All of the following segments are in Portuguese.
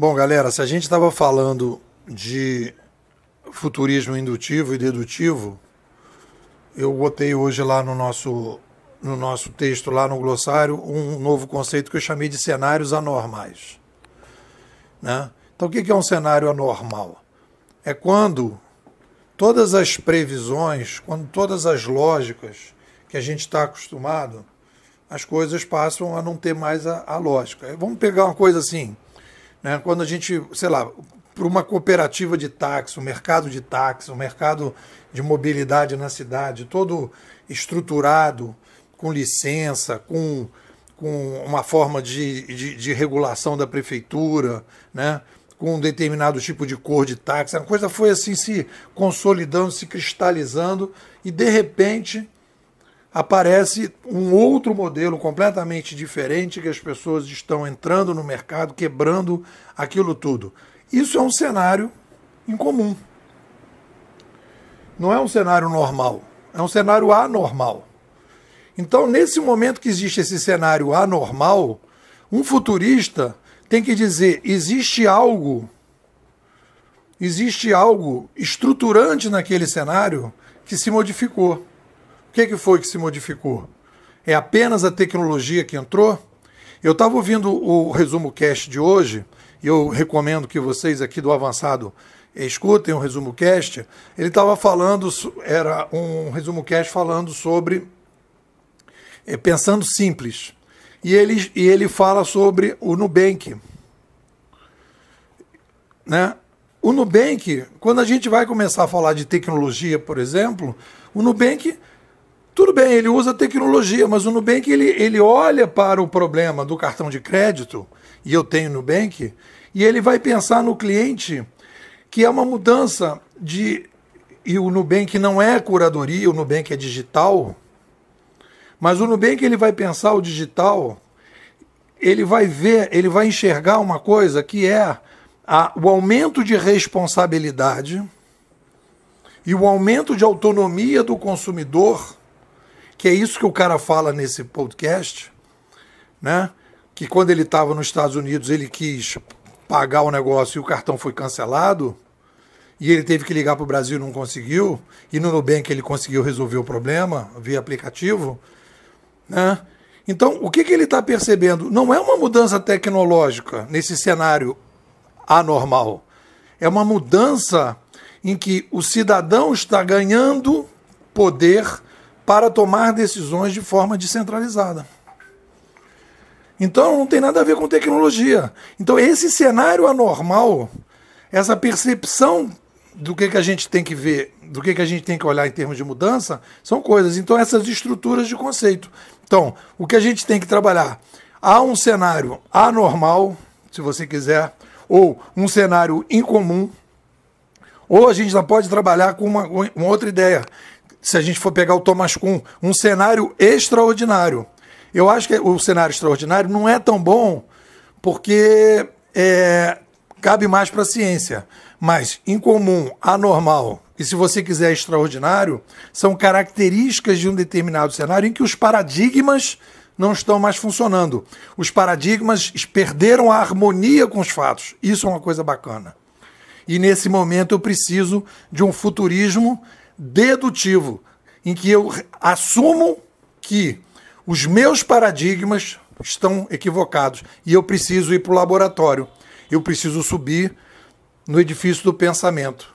Bom, galera, se a gente estava falando de futurismo indutivo e dedutivo, eu botei hoje lá no nosso, no nosso texto, lá no glossário, um novo conceito que eu chamei de cenários anormais. Né? Então, o que é um cenário anormal? É quando todas as previsões, quando todas as lógicas que a gente está acostumado, as coisas passam a não ter mais a, a lógica. Vamos pegar uma coisa assim né? Quando a gente, sei lá, para uma cooperativa de táxi, o um mercado de táxi, o um mercado de mobilidade na cidade, todo estruturado, com licença, com, com uma forma de, de, de regulação da prefeitura, né? com um determinado tipo de cor de táxi. A coisa foi assim se consolidando, se cristalizando, e de repente aparece um outro modelo completamente diferente que as pessoas estão entrando no mercado, quebrando aquilo tudo. Isso é um cenário incomum. Não é um cenário normal, é um cenário anormal. Então, nesse momento que existe esse cenário anormal, um futurista tem que dizer: existe algo, existe algo estruturante naquele cenário que se modificou. O que, que foi que se modificou? É apenas a tecnologia que entrou? Eu estava ouvindo o resumo cast de hoje, e eu recomendo que vocês aqui do Avançado eh, escutem o resumo cast. Ele estava falando, era um resumo cast falando sobre é, pensando simples. E ele, e ele fala sobre o Nubank. Né? O Nubank, quando a gente vai começar a falar de tecnologia, por exemplo, o Nubank tudo bem, ele usa tecnologia, mas o Nubank ele, ele olha para o problema do cartão de crédito, e eu tenho Nubank, e ele vai pensar no cliente, que é uma mudança de. E o Nubank não é curadoria, o Nubank é digital, mas o Nubank ele vai pensar o digital, ele vai ver, ele vai enxergar uma coisa que é a, o aumento de responsabilidade e o aumento de autonomia do consumidor que é isso que o cara fala nesse podcast, né? Que quando ele estava nos Estados Unidos ele quis pagar o negócio e o cartão foi cancelado e ele teve que ligar para o Brasil não conseguiu e no Nubank ele conseguiu resolver o problema via aplicativo, né? Então o que, que ele está percebendo? Não é uma mudança tecnológica nesse cenário anormal, é uma mudança em que o cidadão está ganhando poder para tomar decisões de forma descentralizada. Então não tem nada a ver com tecnologia. Então esse cenário anormal, essa percepção do que, que a gente tem que ver, do que, que a gente tem que olhar em termos de mudança, são coisas. Então essas estruturas de conceito. Então, o que a gente tem que trabalhar? Há um cenário anormal, se você quiser, ou um cenário incomum, ou a gente já pode trabalhar com uma, uma outra ideia se a gente for pegar o Thomas Kuhn, um cenário extraordinário. Eu acho que o cenário extraordinário não é tão bom porque é, cabe mais para a ciência. Mas incomum, anormal e, se você quiser, extraordinário, são características de um determinado cenário em que os paradigmas não estão mais funcionando. Os paradigmas perderam a harmonia com os fatos. Isso é uma coisa bacana. E nesse momento eu preciso de um futurismo dedutivo, em que eu assumo que os meus paradigmas estão equivocados e eu preciso ir para o laboratório. Eu preciso subir no edifício do pensamento.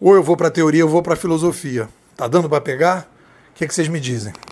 Ou eu vou para a teoria, ou eu vou para a filosofia. Tá dando para pegar? O que, é que vocês me dizem?